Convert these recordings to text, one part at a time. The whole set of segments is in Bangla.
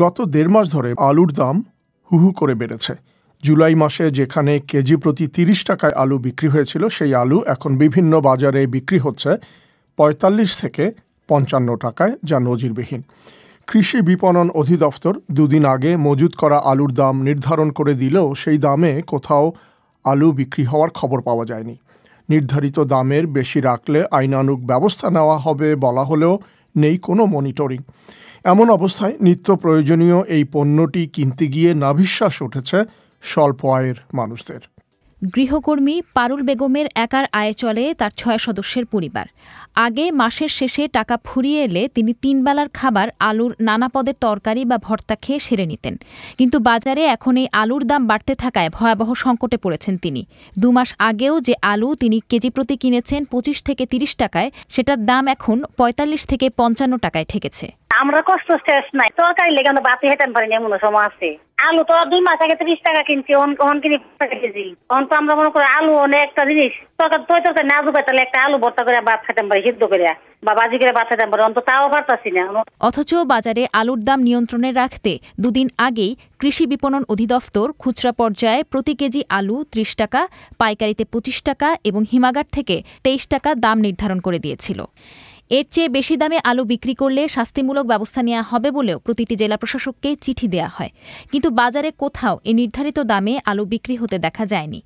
গত দেড় মাস ধরে আলুর দাম হুহু করে বেড়েছে জুলাই মাসে যেখানে কেজি প্রতি তিরিশ টাকায় আলু বিক্রি হয়েছিল সেই আলু এখন বিভিন্ন বাজারে বিক্রি হচ্ছে পঁয়তাল্লিশ থেকে পঞ্চান্ন টাকায় যা নজিরবিহীন কৃষি বিপণন অধিদপ্তর দুদিন আগে মজুদ করা আলুর দাম নির্ধারণ করে দিলেও সেই দামে কোথাও আলু বিক্রি হওয়ার খবর পাওয়া যায়নি নির্ধারিত দামের বেশি রাখলে আইনানুগ ব্যবস্থা নেওয়া হবে বলা হলেও নেই কোনো মনিটরিং এমন অবস্থায় নিত্য প্রয়োজনীয় এই পণ্যটি কিনতে গিয়ে নাভিশ্বাস উঠেছে স্বল্প আয়ের মানুষদের গৃহকর্মী পারুল বেগমের একার আয়ে চলে তার ছয় সদস্যের পরিবার আগে মাসের শেষে টাকা ফুরিয়ে এলে তিনি তিনবেলার খাবার আলুর নানা পদের তরকারি বা ভর্তা খেয়ে সেরে নিতেন কিন্তু বাজারে এখন এই আলুর দাম বাড়তে থাকায় ভয়াবহ সংকটে পড়েছেন তিনি দু মাস আগেও যে আলু তিনি কেজি প্রতি কিনেছেন পঁচিশ থেকে তিরিশ টাকায় সেটার দাম এখন পঁয়তাল্লিশ থেকে পঞ্চান্ন টাকায় ঠেকেছে আমরা কষ্ট শেষ নাই তরকারি লেগে আমরা বাতি হেঁটেন না এমন সময় আছে আলু তো দুই মাস আগে ত্রিশ টাকা কিনছি অন কিনি কেজি অন তো আমরা মনে করি আলু অনেক একটা জিনিস তরকারি তো না দুবে তাহলে একটা আলু ভর্তা করে ভাত খাইতাম পারি সিদ্ধ করে বাজি করে তাও অথচ বাজারে আলুর দাম নিয়ন্ত্রণে রাখতে দুদিন আগেই কৃষি বিপণন অধিদপ্তর খুচরা পর্যায়ে প্রতি কেজি আলু ত্রিশ টাকা পাইকারিতে পঁচিশ টাকা এবং হিমাগার থেকে তেইশ টাকা দাম নির্ধারণ করে দিয়েছিল এর চেয়ে বেশি দামে আলু বিক্রি করলে শাস্তিমূলক ব্যবস্থা নেওয়া হবে বলেও প্রতিটি জেলা প্রশাসককে চিঠি দেয়া হয় কিন্তু বাজারে কোথাও এই নির্ধারিত দামে আলু বিক্রি হতে দেখা যায়নি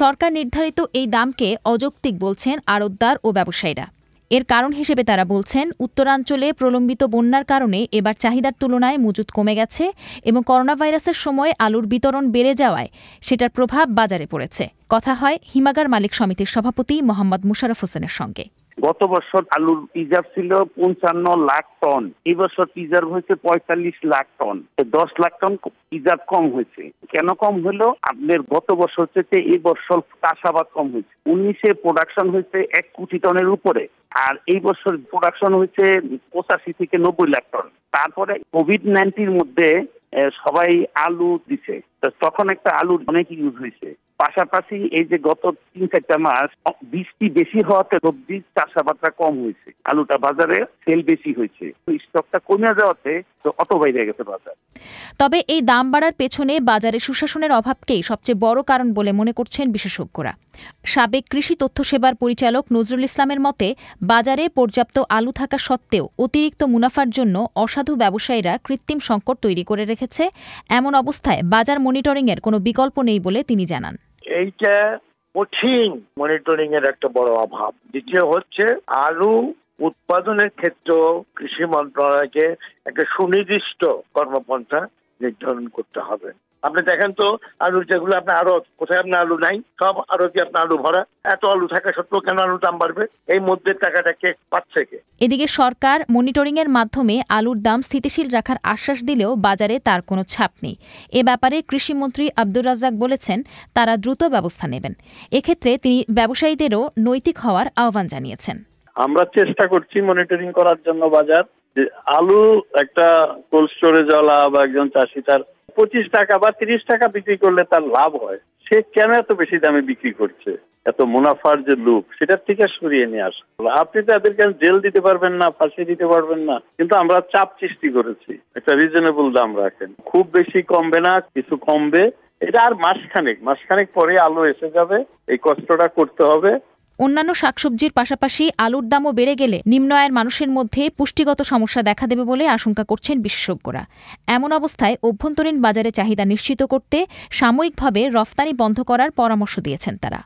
সরকার নির্ধারিত এই দামকে অযৌক্তিক বলছেন আড়তদার ও ব্যবসায়ীরা এর কারণ হিসেবে তারা বলছেন উত্তরাঞ্চলে প্রলম্বিত বন্যার কারণে এবার চাহিদার তুলনায় মজুত কমে গেছে এবং করোনাভাইরাসের সময় আলুর বিতরণ বেড়ে যাওয়ায় সেটার প্রভাব বাজারে পড়েছে কথা হয় হিমাগার মালিক সমিতির সভাপতি মোহাম্মদ মুশারফ হোসেনের সঙ্গে গত বছর আলুর রিজার্ভ ছিল পঞ্চান্ন লাখ টন এবছর রিজার্ভ হয়েছে পঁয়তাল্লিশ লাখ টন দশ লাখ টন রিজার্ভ কম হয়েছে কেন কম হলো আপনার গত বছর হচ্ছে এই বছর চাষাবাদ কম হয়েছে উনিশে প্রোডাকশন হয়েছে এক কোটি টনের উপরে আর এই বছর প্রোডাকশন হয়েছে পঁচাশি থেকে নব্বই লাখ টন তারপরে কোভিড নাইন্টিন মধ্যে সবাই আলু দিছে তখন একটা আলু অনেক ইউজ হয়েছে পাশাপাশি এই যে গত তিন চারটা মাস বৃষ্টি বেশি হওয়াতে সবজি চাষাবাদটা কম হয়েছে আলুটা বাজারে সেল বেশি হয়েছে স্টকটা কমে যাওয়াতে তো অত বাইরে গেছে বাজার তবে এই দাম বাড়ার পেছনে বাজারে সুশাসনের অভাবকেই সবচেয়ে বড় কারণ বলে মনে করছেন বিশেষজ্ঞরা সাবেক কৃষি তথ্য সেবার পরিচালক নজরুল ইসলামের মতে বাজারে পর্যাপ্ত আলু থাকা সত্ত্বেও অতিরিক্ত মুনাফার জন্য অসাধু ব্যবসায়ীরা কৃত্রিম সংকট তৈরি করে রেখেছে এমন অবস্থায় বাজার মনিটরিং এর কোনো বিকল্প নেই বলে তিনি জানান এইটা কঠিন মনিটরিং এর একটা বড় অভাব দ্বিতীয় হচ্ছে আলু উৎপাদনের ক্ষেত্রেও কৃষি মন্ত্রণালয়কে একটা সুনির্দিষ্ট কর্মপন্থা নির্ধারণ করতে হবে আপনি দেখেন তো আলু যেগুলো আপনার আরো কোথায় আপনি আলু নাই সব আরো কি আপনার আলু ভরা এত আলু থাকা সত্ত্বেও কেন আলুর দাম বাড়বে এই মধ্যে টাকাটা কে পাচ্ছে কে এদিকে সরকার মনিটরিং এর মাধ্যমে আলুর দাম স্থিতিশীল রাখার আশ্বাস দিলেও বাজারে তার কোনো ছাপ নেই এ ব্যাপারে কৃষিমন্ত্রী আব্দুর রাজাক বলেছেন তারা দ্রুত ব্যবস্থা নেবেন এক্ষেত্রে তিনি ব্যবসায়ীদেরও নৈতিক হওয়ার আহ্বান জানিয়েছেন আমরা চেষ্টা করছি মনিটরিং করার জন্য বাজার আলু একটা কোল্ড স্টোরে জ্বলা বা একজন চাষি তার পঁচিশ টাকা বা তিরিশ টাকা বিক্রি করলে তার লাভ হয় সে কেন এত বেশি দামে বিক্রি করছে এত মুনাফার যে লোক সেটার থেকে সরিয়ে নিয়ে আস আপনি তাদেরকে জেল দিতে পারবেন না ফাঁসি দিতে পারবেন না কিন্তু আমরা চাপ সৃষ্টি করেছি একটা রিজনেবল দাম রাখেন খুব বেশি কমবে না কিছু কমবে এটা আর মাসখানেক মাসখানেক পরে আলো এসে যাবে এই কষ্টটা করতে হবে অন্যান্য শাকসবজির পাশাপাশি আলুর দামও বেড়ে গেলে নিম্ন আয়ের মানুষের মধ্যে পুষ্টিগত সমস্যা দেখা দেবে বলে আশঙ্কা করছেন বিশেষজ্ঞরা এমন অবস্থায় অভ্যন্তরীণ বাজারে চাহিদা নিশ্চিত করতে সাময়িকভাবে রফতানি বন্ধ করার পরামর্শ দিয়েছেন তারা